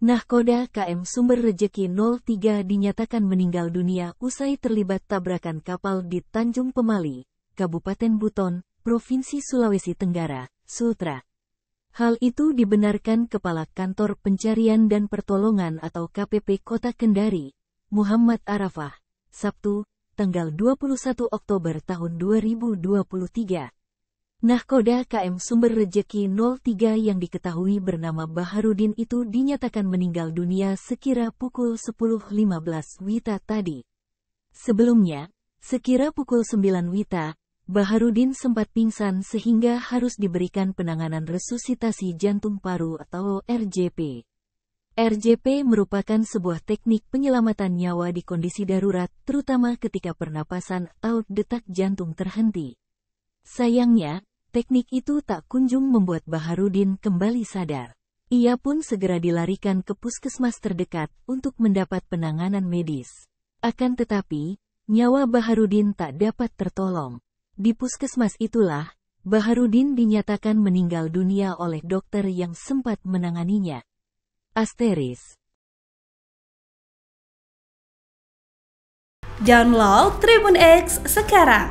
Nahkoda KM Sumber Rejeki 03 dinyatakan meninggal dunia usai terlibat tabrakan kapal di Tanjung Pemali, Kabupaten Buton, Provinsi Sulawesi Tenggara, Sultra. Hal itu dibenarkan Kepala Kantor Pencarian dan Pertolongan atau KPP Kota Kendari, Muhammad Arafah, Sabtu, tanggal 21 Oktober tahun 2023. Nahkoda KM Sumber Rejeki 03 yang diketahui bernama Baharudin itu dinyatakan meninggal dunia sekira pukul 10.15 Wita tadi. Sebelumnya, sekira pukul 9 Wita, Baharudin sempat pingsan sehingga harus diberikan penanganan resusitasi jantung paru atau RJP. RJP merupakan sebuah teknik penyelamatan nyawa di kondisi darurat, terutama ketika pernapasan atau detak jantung terhenti. Sayangnya, Teknik itu tak kunjung membuat Baharudin kembali sadar. Ia pun segera dilarikan ke puskesmas terdekat untuk mendapat penanganan medis. Akan tetapi, nyawa Baharudin tak dapat tertolong. Di puskesmas itulah, Baharudin dinyatakan meninggal dunia oleh dokter yang sempat menanganinya. Asteris Download Tribun X sekarang